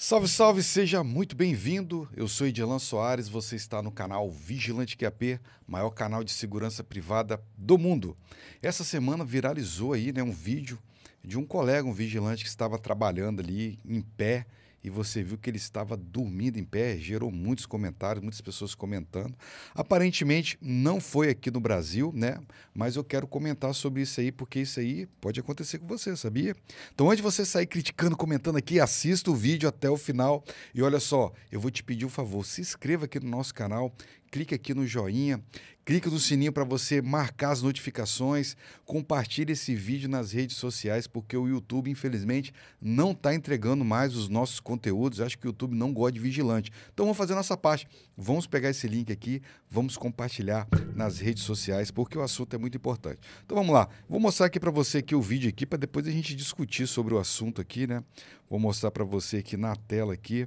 Salve, salve, seja muito bem-vindo. Eu sou Edilan Soares, você está no canal Vigilante QAP, maior canal de segurança privada do mundo. Essa semana viralizou aí né, um vídeo de um colega, um vigilante que estava trabalhando ali em pé e você viu que ele estava dormindo em pé, gerou muitos comentários, muitas pessoas comentando. Aparentemente não foi aqui no Brasil, né? Mas eu quero comentar sobre isso aí, porque isso aí pode acontecer com você, sabia? Então, antes de você sair criticando, comentando aqui, assista o vídeo até o final. E olha só, eu vou te pedir um favor, se inscreva aqui no nosso canal clique aqui no joinha, clique no sininho para você marcar as notificações, compartilhe esse vídeo nas redes sociais, porque o YouTube, infelizmente, não está entregando mais os nossos conteúdos. Acho que o YouTube não gosta de vigilante. Então vamos fazer a nossa parte. Vamos pegar esse link aqui, vamos compartilhar nas redes sociais, porque o assunto é muito importante. Então vamos lá. Vou mostrar aqui para você aqui o vídeo aqui para depois a gente discutir sobre o assunto aqui, né? Vou mostrar para você aqui na tela aqui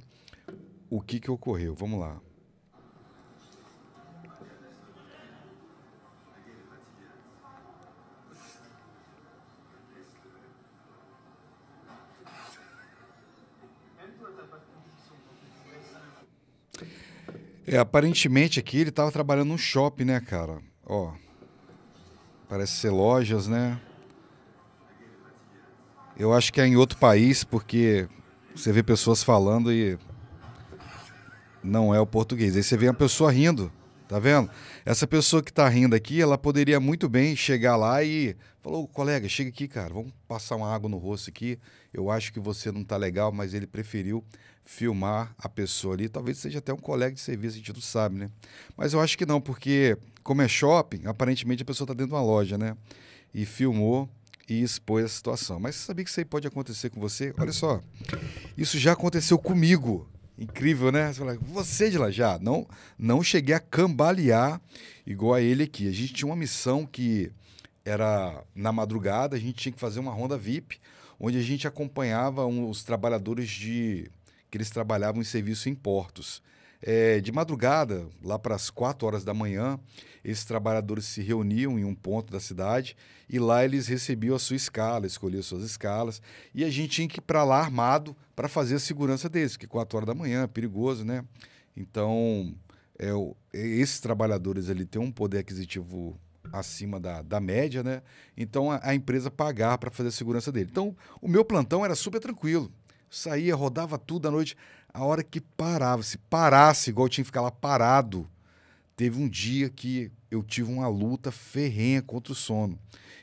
o que que ocorreu. Vamos lá. É, aparentemente aqui ele estava trabalhando num shopping, né, cara? Ó. Parece ser lojas, né? Eu acho que é em outro país, porque você vê pessoas falando e não é o português. Aí você vê uma pessoa rindo. Tá vendo? Essa pessoa que tá rindo aqui, ela poderia muito bem chegar lá e falou, colega, chega aqui, cara, vamos passar uma água no rosto aqui. Eu acho que você não tá legal, mas ele preferiu filmar a pessoa ali. Talvez seja até um colega de serviço, a gente não sabe, né? Mas eu acho que não, porque como é shopping, aparentemente a pessoa tá dentro de uma loja, né? E filmou e expôs a situação. Mas você sabia que isso aí pode acontecer com você? Olha só, isso já aconteceu comigo. Incrível, né? Você fala, você de Lajado, não, não cheguei a cambalear igual a ele aqui. A gente tinha uma missão que era na madrugada, a gente tinha que fazer uma ronda VIP, onde a gente acompanhava os trabalhadores de que eles trabalhavam em serviço em portos. É, de madrugada, lá para as 4 horas da manhã, esses trabalhadores se reuniam em um ponto da cidade e lá eles recebiam a sua escala, escolhiam suas escalas e a gente tinha que ir para lá armado para fazer a segurança deles, porque 4 horas da manhã é perigoso, né? Então, é, é, esses trabalhadores ali têm um poder aquisitivo acima da, da média, né? Então, a, a empresa pagava para fazer a segurança dele. Então, o meu plantão era super tranquilo. Saía, rodava tudo à noite a hora que parava, se parasse, igual eu tinha que ficar lá parado, teve um dia que eu tive uma luta ferrenha contra o sono.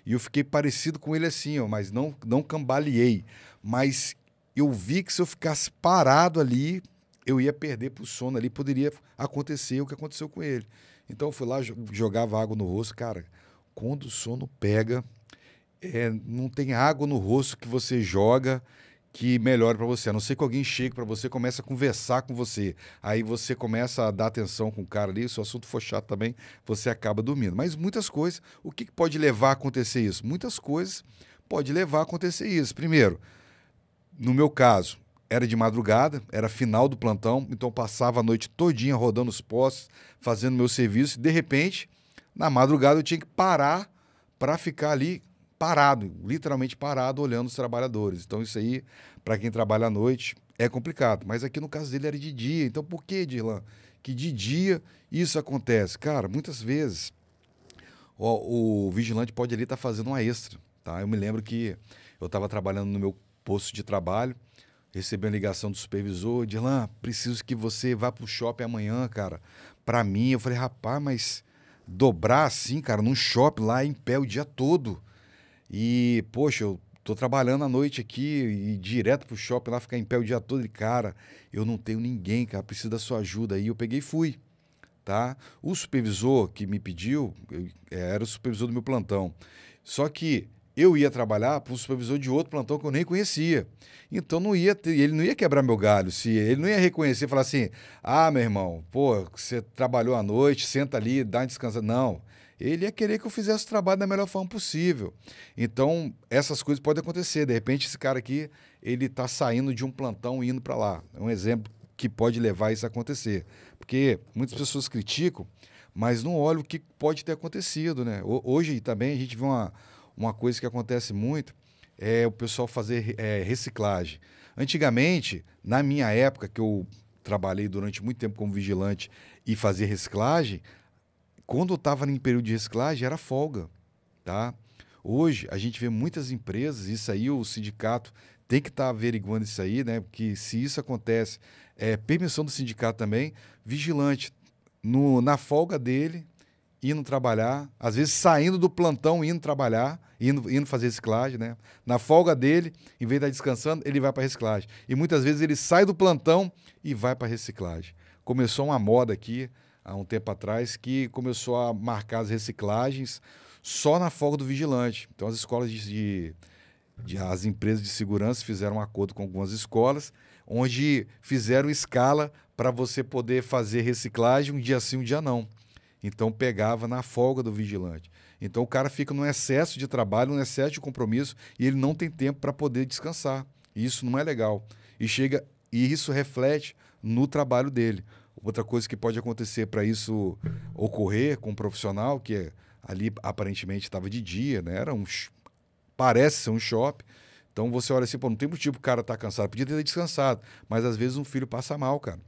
E eu fiquei parecido com ele assim, ó, mas não, não cambaleei. Mas eu vi que se eu ficasse parado ali, eu ia perder pro sono ali, poderia acontecer o que aconteceu com ele. Então eu fui lá, jogava água no rosto, cara. Quando o sono pega, é, não tem água no rosto que você joga que melhore para você. A não ser que alguém chegue para você, comece a conversar com você. Aí você começa a dar atenção com o cara ali, se o assunto for chato também, você acaba dormindo. Mas muitas coisas, o que, pode levar a acontecer isso? Muitas coisas pode levar a acontecer isso. Primeiro, no meu caso, era de madrugada, era final do plantão, então passava a noite todinha rodando os postos, fazendo meu serviço, e de repente, na madrugada eu tinha que parar para ficar ali parado, literalmente parado, olhando os trabalhadores. Então, isso aí, para quem trabalha à noite, é complicado. Mas aqui no caso dele era de dia. Então, por que, Dirlan, que de dia isso acontece? Cara, muitas vezes o, o vigilante pode ali estar tá fazendo uma extra. Tá? Eu me lembro que eu estava trabalhando no meu posto de trabalho, recebi uma ligação do supervisor, Dilan, preciso que você vá pro shopping amanhã, cara. Para mim, eu falei, rapaz, mas dobrar assim, cara, num shopping lá é em pé o dia todo. E, poxa, eu tô trabalhando à noite aqui e direto pro shopping lá ficar em pé o dia todo. E, cara, eu não tenho ninguém, cara, preciso da sua ajuda. Aí eu peguei e fui. Tá? O supervisor que me pediu eh, era o supervisor do meu plantão. Só que eu ia trabalhar para um supervisor de outro plantão que eu nem conhecia. Então não ia ter, ele não ia quebrar meu galho, se ele não ia reconhecer, falar assim: "Ah, meu irmão, pô, você trabalhou à noite, senta ali, dá um descanso. Não ele ia querer que eu fizesse o trabalho da melhor forma possível. Então, essas coisas podem acontecer. De repente, esse cara aqui, ele está saindo de um plantão e indo para lá. É um exemplo que pode levar isso a acontecer. Porque muitas pessoas criticam, mas não olham o que pode ter acontecido, né? Hoje também a gente vê uma, uma coisa que acontece muito, é o pessoal fazer é, reciclagem. Antigamente, na minha época, que eu trabalhei durante muito tempo como vigilante e fazia reciclagem, quando eu estava em período de reciclagem, era folga, tá? Hoje, a gente vê muitas empresas, isso aí o sindicato tem que estar tá averiguando isso aí, né? Porque se isso acontece, é permissão do sindicato também, vigilante, no, na folga dele, indo trabalhar, às vezes saindo do plantão, indo trabalhar, indo, indo fazer reciclagem, né? Na folga dele, em vez de estar tá descansando, ele vai para reciclagem. E muitas vezes ele sai do plantão e vai para reciclagem. Começou uma moda aqui, há um tempo atrás, que começou a marcar as reciclagens só na folga do vigilante. Então, as escolas de, de, de, as empresas de segurança fizeram um acordo com algumas escolas, onde fizeram escala para você poder fazer reciclagem um dia sim, um dia não. Então, pegava na folga do vigilante. Então, o cara fica num excesso de trabalho, num excesso de compromisso, e ele não tem tempo para poder descansar. E isso não é legal. E chega e isso reflete no trabalho dele. Outra coisa que pode acontecer para isso ocorrer com um profissional, que é ali aparentemente estava de dia, né? Era um, parece ser um shopping. Então você olha assim, pô, não tem motivo o cara tá cansado. Podia ter descansado, mas às vezes um filho passa mal, cara.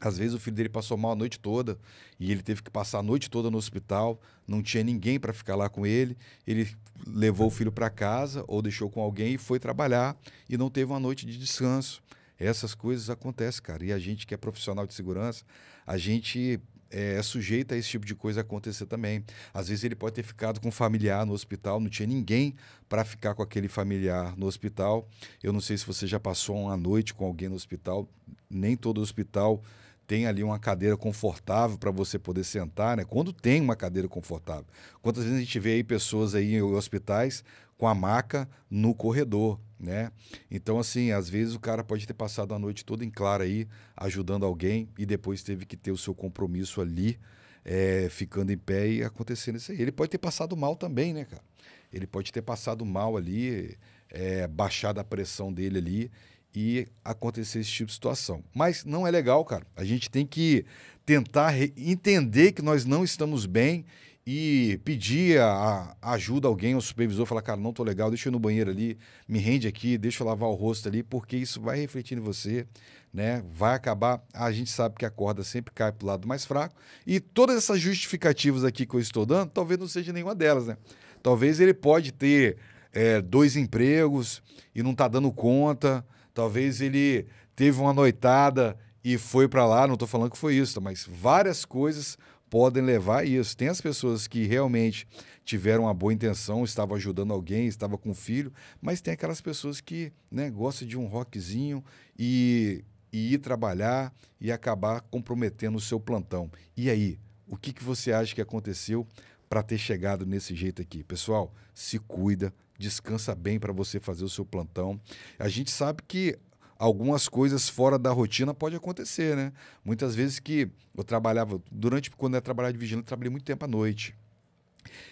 Às vezes o filho dele passou mal a noite toda e ele teve que passar a noite toda no hospital, não tinha ninguém para ficar lá com ele. Ele levou o filho para casa ou deixou com alguém e foi trabalhar e não teve uma noite de descanso. Essas coisas acontecem, cara. E a gente que é profissional de segurança, a gente eh, é, sujeito a esse tipo de coisa acontecer também. Às vezes ele pode ter ficado com um familiar no hospital, não tinha ninguém para ficar com aquele familiar no hospital. Eu não sei se você já passou uma noite com alguém no hospital, nem todo hospital tem ali uma cadeira confortável para você poder sentar, né? Quando tem uma cadeira confortável. Quantas vezes a gente vê aí pessoas aí em hospitais com a maca no corredor, né? Então, assim, às vezes o cara pode ter passado a noite toda em claro aí, ajudando alguém, e depois teve que ter o seu compromisso ali, é, ficando em pé e acontecendo isso aí. Ele pode ter passado mal também, né, cara? Ele pode ter passado mal ali, é, baixado a pressão dele ali e acontecer esse tipo de situação. Mas não é legal, cara. A gente tem que tentar entender que nós não estamos bem e pedir a, ajuda a alguém, o supervisor, falar, cara, não tô legal, deixa eu ir no banheiro ali, me rende aqui, deixa eu lavar o rosto ali, porque isso vai refletir em você, né? Vai acabar, a gente sabe que a corda sempre cai pro lado mais fraco, e todas essas justificativas aqui que eu estou dando, talvez não seja nenhuma delas, né? Talvez ele pode ter é, dois empregos e não tá dando conta, talvez ele teve uma noitada e foi para lá, não tô falando que foi isso, mas várias coisas podem levar a isso. Tem as pessoas que realmente tiveram uma boa intenção, estavam ajudando alguém, estava com um filho, mas tem aquelas pessoas que né, gostam de um rockzinho e, e ir trabalhar e acabar comprometendo o seu plantão. E aí, o que, que você acha que aconteceu para ter chegado nesse jeito aqui? Pessoal, se cuida, descansa bem para você fazer o seu plantão. A gente sabe que algumas coisas fora da rotina pode acontecer, né? Muitas vezes que eu trabalhava, durante quando eu trabalhava de vigilante, eu trabalhei muito tempo à noite.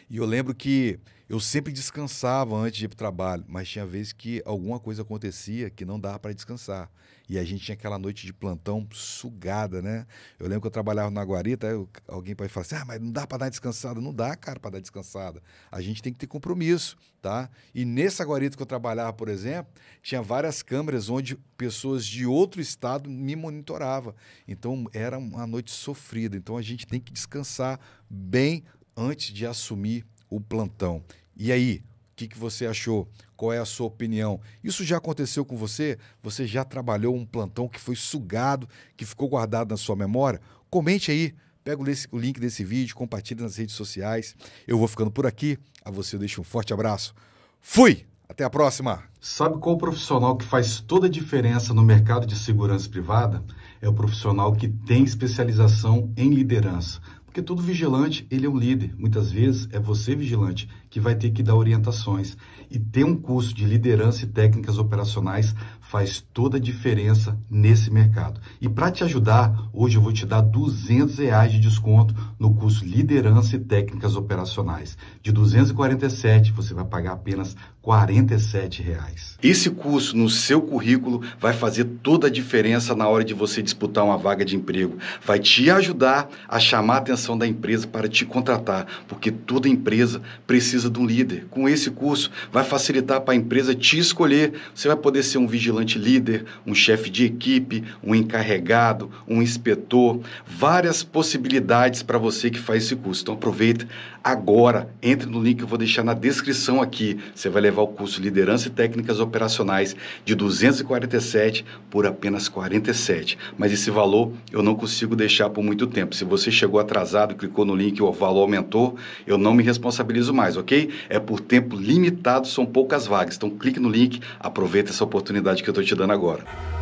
E eu lembro que eu sempre descansava antes de ir para o trabalho, mas tinha vezes que alguma coisa acontecia que não dava para descansar. E a gente tinha aquela noite de plantão sugada, né? Eu lembro que eu trabalhava na Guarita, eu, alguém pode falar assim: ah, mas não dá para dar descansada. Não dá, cara, para dar descansada. A gente tem que ter compromisso, tá? E nessa Guarita que eu trabalhava, por exemplo, tinha várias câmeras onde pessoas de outro estado me monitoravam. Então era uma noite sofrida. Então a gente tem que descansar bem antes de assumir o plantão. E aí, o que, que você achou? Qual é a sua opinião? Isso já aconteceu com você? Você já trabalhou um plantão que foi sugado, que ficou guardado na sua memória? Comente aí. Pega o link desse vídeo, compartilha nas redes sociais. Eu vou ficando por aqui. A você eu deixo um forte abraço. Fui! Até a próxima! Sabe qual profissional que faz toda a diferença no mercado de segurança privada? É o profissional que tem especialização em liderança porque todo vigilante, ele é um líder. Muitas vezes é você vigilante que vai ter que dar orientações. E ter um curso de liderança e técnicas operacionais faz toda a diferença nesse mercado. E para te ajudar, hoje eu vou te dar 200 reais de desconto no curso Liderança e Técnicas Operacionais. De 247, você vai pagar apenas 47 reais. Esse curso no seu currículo vai fazer toda a diferença na hora de você disputar uma vaga de emprego. Vai te ajudar a chamar a atenção da empresa para te contratar, porque toda empresa precisa precisa de um líder. Com esse curso, vai facilitar para a empresa te escolher. Você vai poder ser um vigilante líder, um chefe de equipe, um encarregado, um inspetor. Várias possibilidades para você que faz esse curso. Então, aproveita agora. Entre no link que eu vou deixar na descrição aqui. Você vai levar o curso Liderança e Técnicas Operacionais de 247 por apenas 47. Mas esse valor eu não consigo deixar por muito tempo. Se você chegou atrasado, clicou no link, e o valor aumentou, eu não me responsabilizo mais, ok? ok? É por tempo limitado, são poucas vagas. Então clique no link, aproveita essa oportunidade que eu estou te dando agora.